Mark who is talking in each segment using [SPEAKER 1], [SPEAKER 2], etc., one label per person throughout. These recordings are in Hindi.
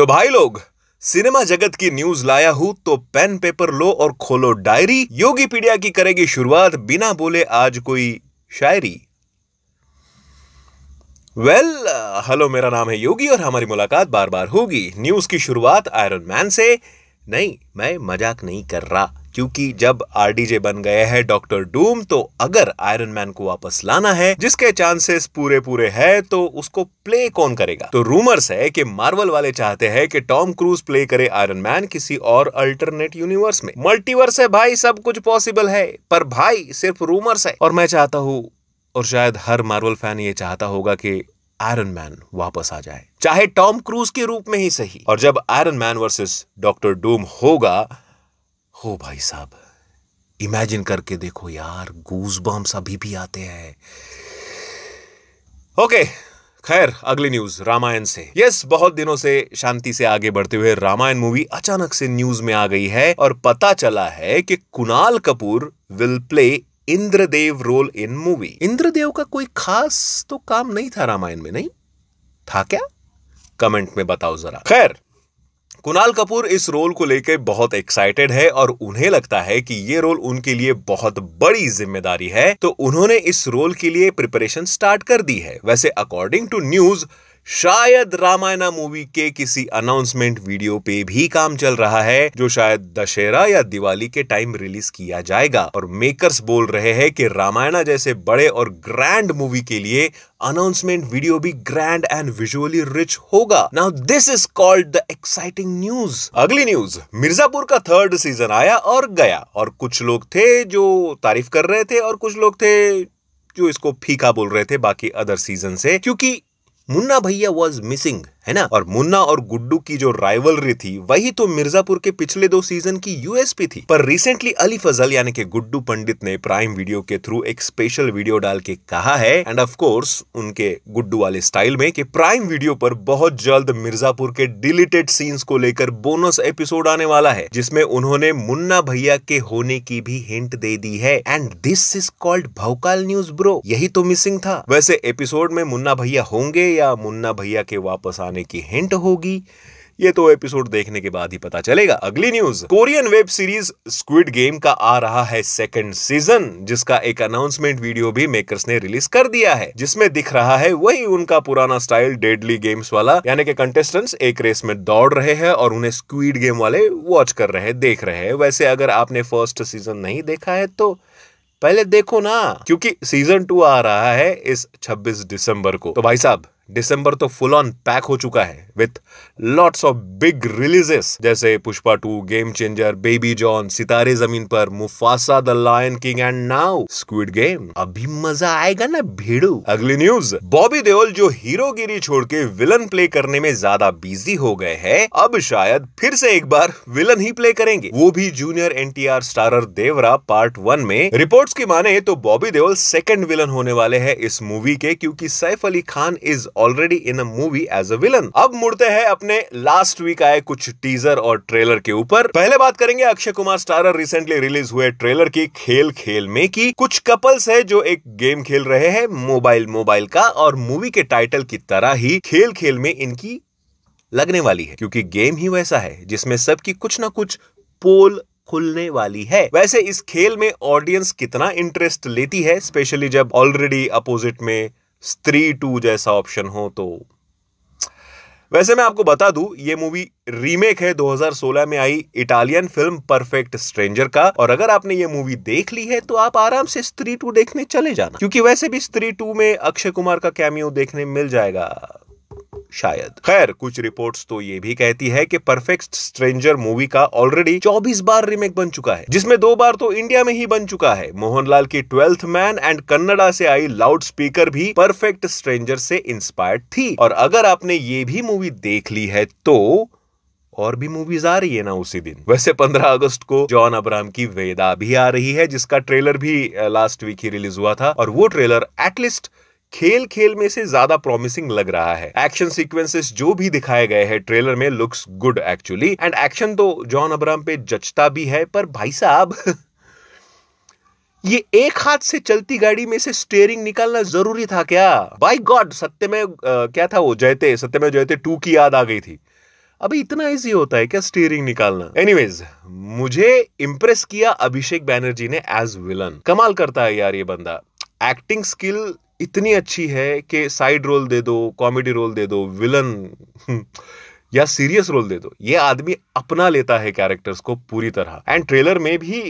[SPEAKER 1] तो भाई लोग सिनेमा जगत की न्यूज लाया हूं तो पेन पेपर लो और खोलो डायरी योगी पीडिया की करेगी शुरुआत बिना बोले आज कोई शायरी वेल well, हेलो मेरा नाम है योगी और हमारी मुलाकात बार बार होगी न्यूज की शुरुआत आयरन मैन से नहीं मैं मजाक नहीं कर रहा क्योंकि जब आरडीजे बन गए हैं डॉक्टर डूम तो अगर आयरन मैन को वापस लाना है जिसके चांसेस पूरे पूरे है तो उसको प्ले कौन करेगा तो रूमर्स है कि मार्वल वाले चाहते हैं कि टॉम क्रूज प्ले करे आयरन मैन किसी और अल्टरनेट यूनिवर्स में मल्टीवर्स है भाई सब कुछ पॉसिबल है पर भाई सिर्फ रूमर्स है और मैं चाहता हूँ और शायद हर मार्वल फैन ये चाहता होगा कि आयरन मैन वापस आ जाए चाहे टॉम क्रूज के रूप में ही सही और जब Iron Man versus Doctor Doom होगा हो भाई साहब इमेजिन करके देखो यार गूज बम्स अभी भी आते हैं ओके खैर अगली न्यूज रामायण से यस बहुत दिनों से शांति से आगे बढ़ते हुए रामायण मूवी अचानक से न्यूज में आ गई है और पता चला है कि Kunal Kapoor will play Indradev role in movie Indradev का कोई खास तो काम नहीं था रामायण में नहीं था क्या कमेंट में बताओ जरा खैर कुणाल कपूर इस रोल को लेकर बहुत एक्साइटेड है और उन्हें लगता है कि ये रोल उनके लिए बहुत बड़ी जिम्मेदारी है तो उन्होंने इस रोल के लिए प्रिपरेशन स्टार्ट कर दी है वैसे अकॉर्डिंग टू न्यूज शायद रामायणा मूवी के किसी अनाउंसमेंट वीडियो पे भी काम चल रहा है जो शायद दशहरा या दिवाली के टाइम रिलीज किया जाएगा और मेकर्स बोल रहे हैं कि रामायणा जैसे बड़े और ग्रैंड मूवी के लिए अनाउंसमेंट वीडियो भी ग्रैंड एंड विजुअली रिच होगा now this is called the exciting news अगली न्यूज मिर्जापुर का थर्ड सीजन आया और गया और कुछ लोग थे जो तारीफ कर रहे थे और कुछ लोग थे जो इसको फीका बोल रहे थे बाकी अदर सीजन से क्योंकि Munna Bhaiya was missing है ना और मुन्ना और गुड्डू की जो राइवलरी थी वही तो मिर्जापुर के पिछले दो सीजन की यूएसपी थी पर रिसेंटली अली फजल यानी कि गुड्डू पंडित ने प्राइम वीडियो के थ्रू एक स्पेशल वीडियो डाल के कहा है एंड ऑफ कोर्स उनके गुड्डू वाले स्टाइल में कि प्राइम वीडियो पर बहुत जल्द मिर्जापुर के डिलीटेड सीन्स को लेकर बोनस एपिसोड आने वाला है जिसमें उन्होंने मुन्ना भैया के होने की भी हिंट दे दी है एंड दिस इज कॉल्ड भौकाल न्यूज ब्रो यही तो मिसिंग था वैसे एपिसोड में मुन्ना भैया होंगे या मुन्ना भैया के वापस आने आने की हिंट होगी ये तो एपिसोड देखने के बाद ही पता चलेगा अगली news Korean web series Squid Game का आ रहा है सेकंड सीजन जिसका एक अनाउंसमेंट वीडियो भी मेकर्स ने रिलीज कर दिया है जिसमें दिख रहा है वही उनका पुराना स्टाइल डेडली गेम्स वाला यानी कि कंटेस्टेंट्स एक रेस में दौड़ रहे हैं और उन्हें स्क्विड गेम वाले वॉच कर रहे हैं देख रहे हैं वैसे अगर आपने फर्स्ट सीजन नहीं देखा है तो पहले देखो ना क्योंकि सीजन टू आ रहा है इस 26 दिसंबर को तो भाई साहब दिसंबर तो फुल ऑन पैक हो चुका है with lots of big releases जैसे Pushpa two Game Changer Baby John Sitare Zameen Par Mufasa the Lion King and now Squid Game अभी मजा आएगा ना भिड़ू अगली न्यूज बॉबी देओल जो हीरोगिरी छोड़ के विलन प्ले करने में ज्यादा बिजी हो गए हैं अब शायद फिर से एक बार विलन ही प्ले करेंगे वो भी junior R starrer Devara part one में रिपोर्ट की माने तो बॉबी देओल सेकेंड विलन होने वाले हैं इस मूवी के क्योंकि Saif Ali Khan is already in a movie as a villain अब मुड़ते हैं अपने लास्ट वीक आए कुछ टीजर और ट्रेलर के ऊपर पहले बात करेंगे Akshay Kumar starrer recently release हुए ट्रेलर की खेल खेल में की कुछ कपल्स है जो एक गेम खेल रहे हैं मोबाइल मोबाइल का और मूवी के टाइटल की तरह ही खेल खेल में इनकी लगने वाली है क्योंकि गेम ही वैसा है जिसमें सबकी कुछ ना कुछ पोल खुलने वाली है वैसे इस खेल में ऑडियंस कितना इंटरेस्ट लेती है स्पेशली जब ऑलरेडी अपोजिट में स्त्री टू जैसा ऑप्शन हो तो वैसे मैं आपको बता दूं ये मूवी रीमेक है 2016 में आई इटालियन फिल्म परफेक्ट स्ट्रेंजर का और अगर आपने ये मूवी देख ली है तो आप आराम से स्त्री टू देखने चले जाना क्योंकि वैसे भी स्त्री टू में अक्षय कुमार का कैमियो देखने मिल जाएगा शायद खैर कुछ रिपोर्ट्स तो ये भी कहती है कि परफेक्ट स्ट्रेंजर मूवी का ऑलरेडी 24 बार रिमेक बन चुका है जिसमें दो बार तो इंडिया में ही बन चुका है मोहनलाल की ट्वेल्थ मैन एंड कन्नडा से आई लाउड स्पीकर भी परफेक्ट स्ट्रेंजर से इंस्पायर्ड थी और अगर आपने ये भी मूवी देख ली है तो और भी मूवीज आ रही है ना उसी दिन वैसे 15 अगस्त को जॉन अब्राहम की वेदा भी आ रही है जिसका ट्रेलर भी लास्ट वीक ही रिलीज हुआ था और वो ट्रेलर एटलीस्ट खेल खेल में से ज्यादा प्रॉमिसिंग लग रहा है एक्शन सीक्वेंसेस जो भी दिखाए गए हैं ट्रेलर में looks good actually and action तो जॉन अब्राम पे जचता भी है पर भाई साहब ये एक हाथ से चलती गाड़ी में से स्टेयरिंग निकालना जरूरी था क्या बाय गॉड सत्य में क्या था वो जयते सत्य में जयते टू की याद आ गई थी अभी इतना इजी होता है क्या स्टीयरिंग निकालना एनीवेज मुझे इंप्रेस किया अभिषेक बैनर्जी ने एज विलन कमाल करता है यार ये बंदा एक्टिंग स्किल इतनी अच्छी है कि साइड रोल दे दो कॉमेडी रोल दे दो विलन या सीरियस रोल दे दो ये आदमी अपना लेता है कैरेक्टर्स को पूरी तरह एंड ट्रेलर में भी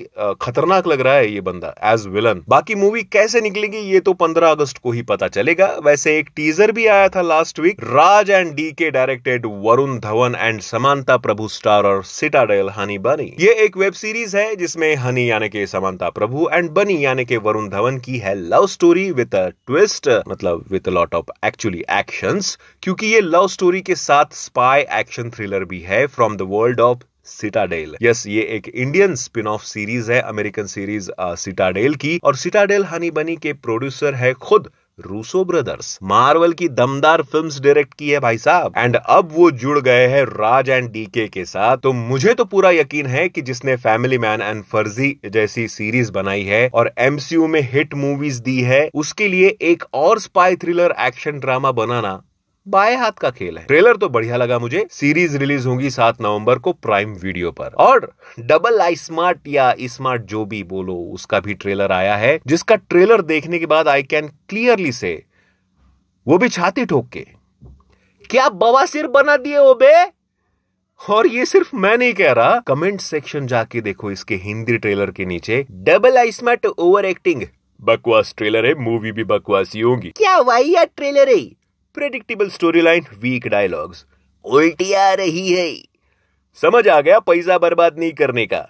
[SPEAKER 1] खतरनाक लग रहा है ये बंदा एज विलन बाकी मूवी कैसे निकलेगी ये तो 15 अगस्त को ही पता चलेगा वैसे एक टीजर भी आया था last week Raj and D K directed Varun Dhawan and Samantha Prabhu star और सिटाडेल हनी बनी ये एक वेब सीरीज है जिसमें हनी यानी के समानता प्रभु एंड बनी यानी के वरुण धवन की है love story with a twist मतलब with lot of actually action क्योंकि ये लव स्टोरी के साथ स्पाई एक्शन थ्रिलर भी है from the world of Citadel yes ये एक इंडियन स्पिन ऑफ सीरीज है अमेरिकन सीरीज सिटाडेल की और सिटाडेल हनी बनी के प्रोड्यूसर है खुद रूसो ब्रदर्स मार्वल की दमदार फिल्म्स डायरेक्ट की है भाई साहब एंड अब वो जुड़ गए हैं राज एंड डीके के साथ तो मुझे तो पूरा यकीन है कि जिसने फैमिली मैन एंड फर्जी जैसी सीरीज बनाई है और एमसीयू में हिट मूवीज दी है उसके लिए एक और स्पाई थ्रिलर एक्शन ड्रामा बनाना बाएं हाथ का खेल है ट्रेलर तो बढ़िया लगा मुझे सीरीज रिलीज होगी सात नवंबर को प्राइम वीडियो पर और डबल आई स्मार्ट या स्मार्ट जो भी बोलो उसका भी ट्रेलर आया है जिसका ट्रेलर देखने के बाद आई कैन क्लियरली से वो भी छाती ठोक के क्या बवासीर बना दिए वो बे और ये सिर्फ मैं नहीं कह रहा कमेंट सेक्शन जाके देखो इसके हिंदी ट्रेलर के नीचे Double iSmart over acting बकवास ट्रेलर है मूवी भी बकवास ही होगी क्या वाहिया ट्रेलर है predictable story line weak dialogues उल्टी आ रही है समझ आ गया पैसा बर्बाद नहीं करने का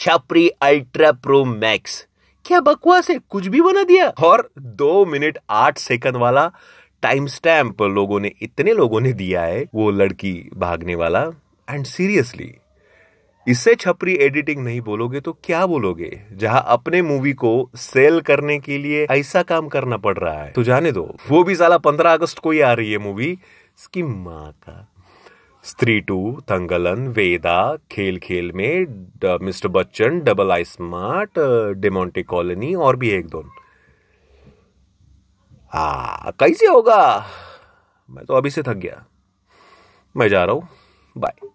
[SPEAKER 1] छपरी अल्ट्रा प्रो मैक्स क्या बकवास है कुछ भी बना दिया और दो मिनट आठ सेकंड वाला टाइम स्टैम्प लोगों ने इतने लोगों ने दिया है वो लड़की भागने वाला एंड सीरियसली इससे छपरी एडिटिंग नहीं बोलोगे तो क्या बोलोगे जहां अपने मूवी को सेल करने के लिए ऐसा काम करना पड़ रहा है तो जाने दो वो भी साला पंद्रह अगस्त को ही आ रही है मूवी इसकी माँ का स्त्री टू तंगलन वेदा खेल खेल में द, Mister Bachchan Double iSmart Demonte Colony और भी एक दोन आ हाँ, कैसे होगा मैं तो अभी से थक गया मैं जा रहा हूं बाय